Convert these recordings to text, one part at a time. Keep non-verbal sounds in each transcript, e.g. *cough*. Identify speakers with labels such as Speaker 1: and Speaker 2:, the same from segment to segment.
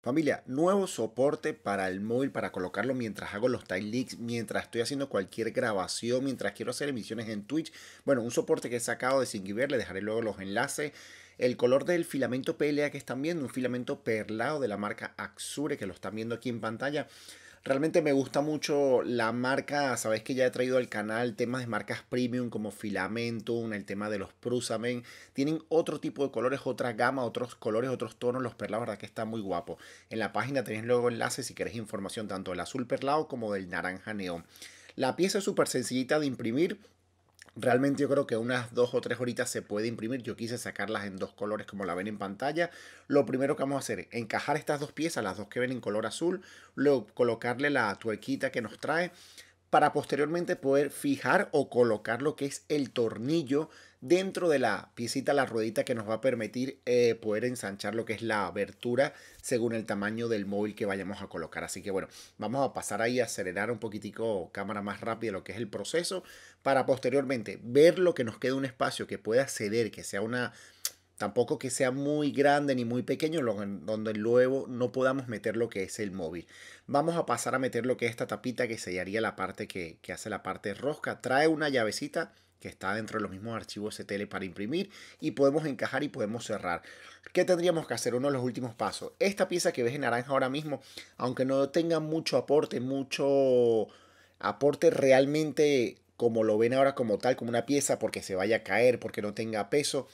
Speaker 1: Familia, nuevo soporte para el móvil para colocarlo mientras hago los time leaks, mientras estoy haciendo cualquier grabación, mientras quiero hacer emisiones en Twitch. Bueno, un soporte que he sacado de Singiver, le dejaré luego los enlaces. El color del filamento PLA que están viendo, un filamento perlado de la marca Axure que lo están viendo aquí en pantalla. Realmente me gusta mucho la marca, sabéis que ya he traído al canal temas de marcas premium como Filamentum, el tema de los Prusamen. Tienen otro tipo de colores, otra gama, otros colores, otros tonos. Los perlados, la verdad que está muy guapo. En la página tenéis luego enlaces si queréis información tanto del azul perlado como del naranja neón. La pieza es súper sencillita de imprimir, Realmente yo creo que unas dos o tres horitas se puede imprimir. Yo quise sacarlas en dos colores como la ven en pantalla. Lo primero que vamos a hacer es encajar estas dos piezas, las dos que ven en color azul, luego colocarle la tuerquita que nos trae para posteriormente poder fijar o colocar lo que es el tornillo dentro de la piecita, la ruedita que nos va a permitir eh, poder ensanchar lo que es la abertura según el tamaño del móvil que vayamos a colocar. Así que bueno, vamos a pasar ahí a acelerar un poquitico cámara más rápida lo que es el proceso para posteriormente ver lo que nos queda un espacio que pueda ceder, que sea una Tampoco que sea muy grande ni muy pequeño, donde luego no podamos meter lo que es el móvil. Vamos a pasar a meter lo que es esta tapita que sellaría la parte que, hace la parte rosca. Trae una llavecita que está dentro de los mismos archivos STL para imprimir y podemos encajar y podemos cerrar. ¿Qué tendríamos que hacer? Uno de los últimos pasos. Esta pieza que ves en naranja ahora mismo, aunque no tenga mucho aporte, mucho aporte realmente como lo ven ahora como tal, como una pieza, porque se vaya a caer, porque no tenga peso,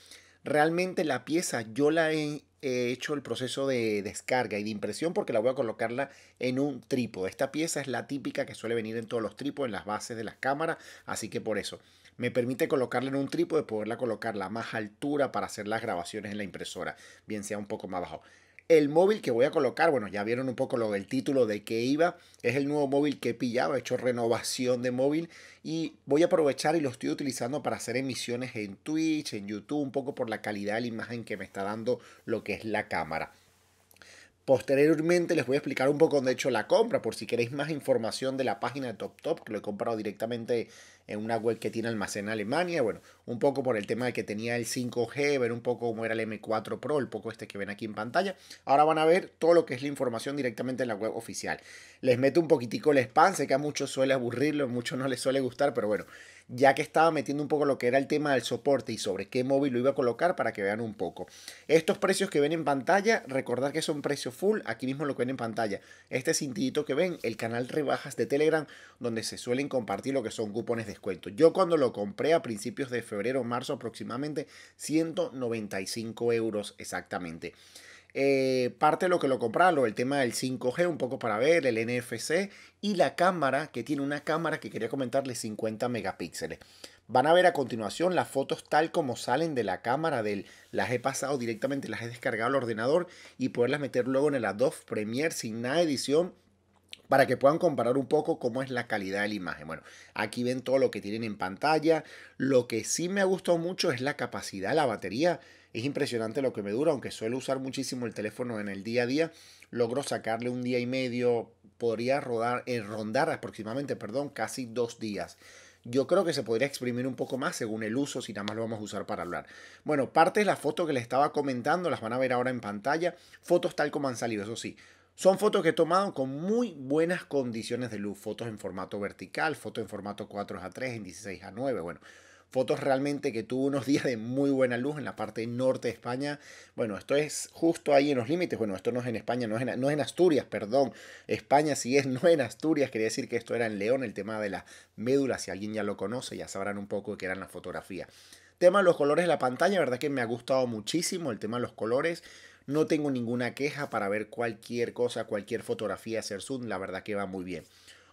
Speaker 1: Realmente la pieza yo la he, hecho el proceso de descarga y de impresión porque la voy a colocarla en un trípode. Esta pieza es la típica que suele venir en todos los trípodes, en las bases de las cámaras, así que por eso me permite colocarla en un trípode, poderla colocarla a más altura para hacer las grabaciones en la impresora, bien sea un poco más bajo. El móvil que voy a colocar, bueno, ya vieron un poco lo del título de que iba, es el nuevo móvil que he pillado, he hecho renovación de móvil y voy a aprovechar y lo estoy utilizando para hacer emisiones en Twitch, en YouTube, un poco por la calidad de la imagen que me está dando lo que es la cámara. Posteriormente les voy a explicar un poco de hecho la compra, por si queréis más información de la página de top Top, que lo he comprado directamente en una web que tiene almacén en Alemania. Bueno, un poco por el tema de que tenía el 5G, ver un poco cómo era el M4 Pro, el poco este que ven aquí en pantalla. Ahora van a ver todo lo que es la información directamente en la web oficial. Les meto un poquitico el spam, sé que a muchos suele aburrirlo, a muchos no les suele gustar, pero bueno, ya que estaba metiendo un poco lo que era el tema del soporte y sobre qué móvil lo iba a colocar para que vean un poco. Estos precios que ven en pantalla, recordar que son precios full, aquí mismo lo que ven en pantalla. Este cintillito que ven, el canal rebajas de Telegram, donde se suelen compartir lo que son cupones de descuento. Yo cuando lo compré a principios de febrero, o marzo aproximadamente, 195 euros exactamente. Eh, parte de lo que lo compraron, el tema del 5G, un poco para ver, el NFC y la cámara, que tiene una cámara que quería comentarle 50 megapíxeles. Van a ver a continuación las fotos tal como salen de la cámara, del, las he pasado directamente, las he descargado al ordenador y poderlas meter luego en el Adobe Premiere sin nada de edición para que puedan comparar un poco cómo es la calidad de la imagen. Bueno, aquí ven todo lo que tienen en pantalla. Lo que sí me ha gustado mucho es la capacidad, la batería. Es impresionante lo que me dura, aunque suelo usar muchísimo el teléfono en el día a día. Logro sacarle un día y medio, podría rodar, eh, rondar aproximadamente, perdón, casi dos días. Yo creo que se podría exprimir un poco más según el uso, si nada más lo vamos a usar para hablar. Bueno, parte de la foto que les estaba comentando las van a ver ahora en pantalla. Fotos tal como han salido, eso sí son fotos que he tomado con muy buenas condiciones de luz, fotos en formato vertical, fotos en formato 4 a 3 en 16 a 9 bueno, fotos realmente que tuvo unos *laughs* días de muy buena luz en la parte norte de España. Bueno, esto es justo ahí en los límites. Bueno, esto no es en España, no es en, no en Asturias, perdón. España sí es, *laughs* no en Asturias. Quería decir que esto era en León, el tema de la médula Si alguien ya lo conoce, ya sabrán un poco que qué eran las fotografía. Tema de los colores de la pantalla, verdad que me ha gustado muchísimo el tema de los colores. No tengo ninguna queja para ver cualquier cosa, cualquier fotografía, hacer zoom, la verdad que va muy bien.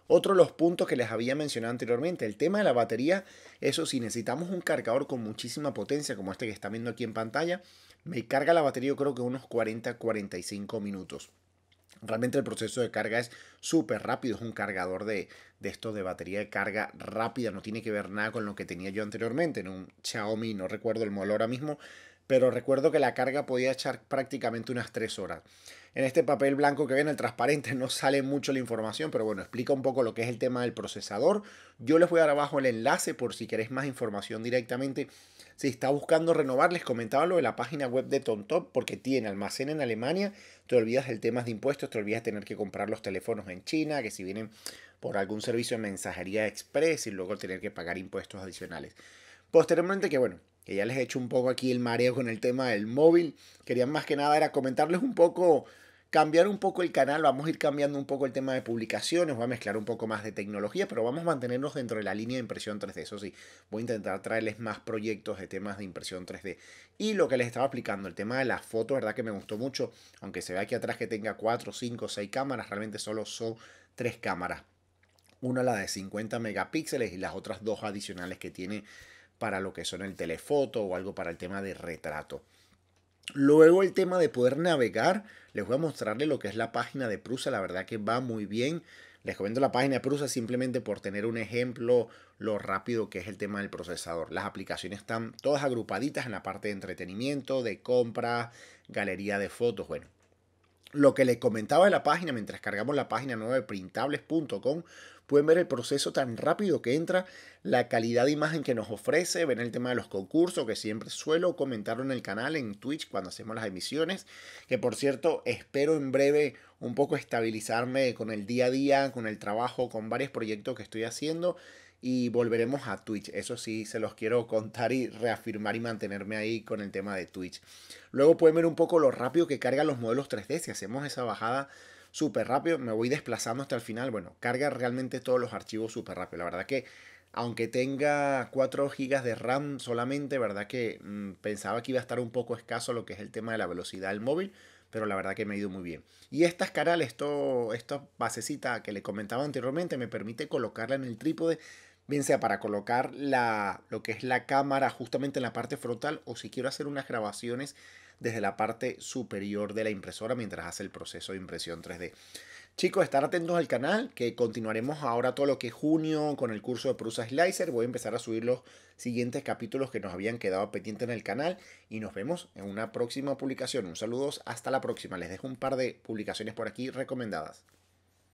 Speaker 1: Otro de los puntos que les había mencionado anteriormente, el tema de la batería, eso sí, necesitamos un cargador con muchísima potencia como este que está viendo aquí en pantalla, me carga la batería yo creo que unos 40-45 minutos. Realmente el proceso de carga es súper rápido, es un cargador de, estos de batería de carga rápida, no tiene que ver nada con lo que tenía yo anteriormente en un Xiaomi, no recuerdo el modelo ahora mismo, pero recuerdo que la carga podía echar prácticamente unas 3 horas. En este papel blanco que ven, el transparente, *laughs* no sale mucho la información, pero bueno, explica un poco lo que es el tema del procesador. Yo les voy a dar abajo el enlace por si queréis más información directamente. Si está buscando renovar, les comentaba lo de la página web de Tontop, porque tiene almacén en Alemania, te olvidas del tema de impuestos, te olvidas de tener que comprar los teléfonos en China, que si vienen por algún servicio de mensajería express y luego tener que pagar impuestos adicionales. Posteriormente, que bueno, que ya les he hecho un poco aquí el mareo con el tema del móvil, querían más que nada era comentarles un poco, cambiar un poco el canal, vamos a ir cambiando un poco el tema de publicaciones, voy a mezclar un poco más de tecnología, pero vamos a mantenernos dentro de la línea de impresión 3D, eso sí, voy a intentar traerles más proyectos de temas de impresión 3D. Y lo que les estaba explicando, el tema de las fotos, verdad que me gustó mucho, aunque se ve aquí atrás que tenga 4, 5, 6 cámaras, realmente solo son 3 cámaras una la de 50 megapíxeles y las otras dos adicionales que tiene para lo que son el telefoto o algo para el tema de retrato. Luego el tema de poder navegar, les voy a mostrarle lo que es la página de Prusa, la verdad que va muy bien. Les comento la página de Prusa simplemente por tener un ejemplo lo rápido que es el tema del procesador. Las aplicaciones están todas agrupaditas en la parte de entretenimiento, de compra, galería de fotos, bueno. Lo que les comentaba de la página, mientras cargamos la página nueva de printables.com, Pueden ver el proceso tan rápido que entra, la calidad de imagen que nos ofrece, ven el tema de los concursos que siempre suelo comentar en el canal, en Twitch, cuando hacemos las emisiones, que por cierto espero en breve un poco estabilizarme con el día a día, con el trabajo, con varios proyectos que estoy haciendo y volveremos a Twitch. Eso sí, se los quiero contar y reafirmar y mantenerme ahí con el tema de Twitch. Luego pueden ver un poco lo rápido que cargan los modelos 3D si hacemos esa bajada súper rápido, me voy desplazando hasta el final, bueno, carga realmente todos los archivos súper rápido, la verdad que aunque tenga 4 GB de RAM solamente, verdad que mm, pensaba que iba a estar un poco escaso lo que es el tema de la velocidad del móvil, pero la verdad que me ha ido muy bien. Y estas caras esto, esta basecita que le comentaba anteriormente, me permite colocarla en el trípode bien sea para colocar la, lo que es la cámara justamente en la parte frontal o si quiero hacer unas grabaciones desde la parte superior de la impresora mientras hace el proceso de impresión 3D. Chicos, estar atentos al canal, que continuaremos ahora todo lo que es junio con el curso de Prusa Slicer. Voy a empezar a subir los siguientes capítulos que nos habían quedado pendientes en el canal y nos vemos en una próxima publicación. Un saludos, hasta la próxima. Les dejo un par de publicaciones por aquí recomendadas.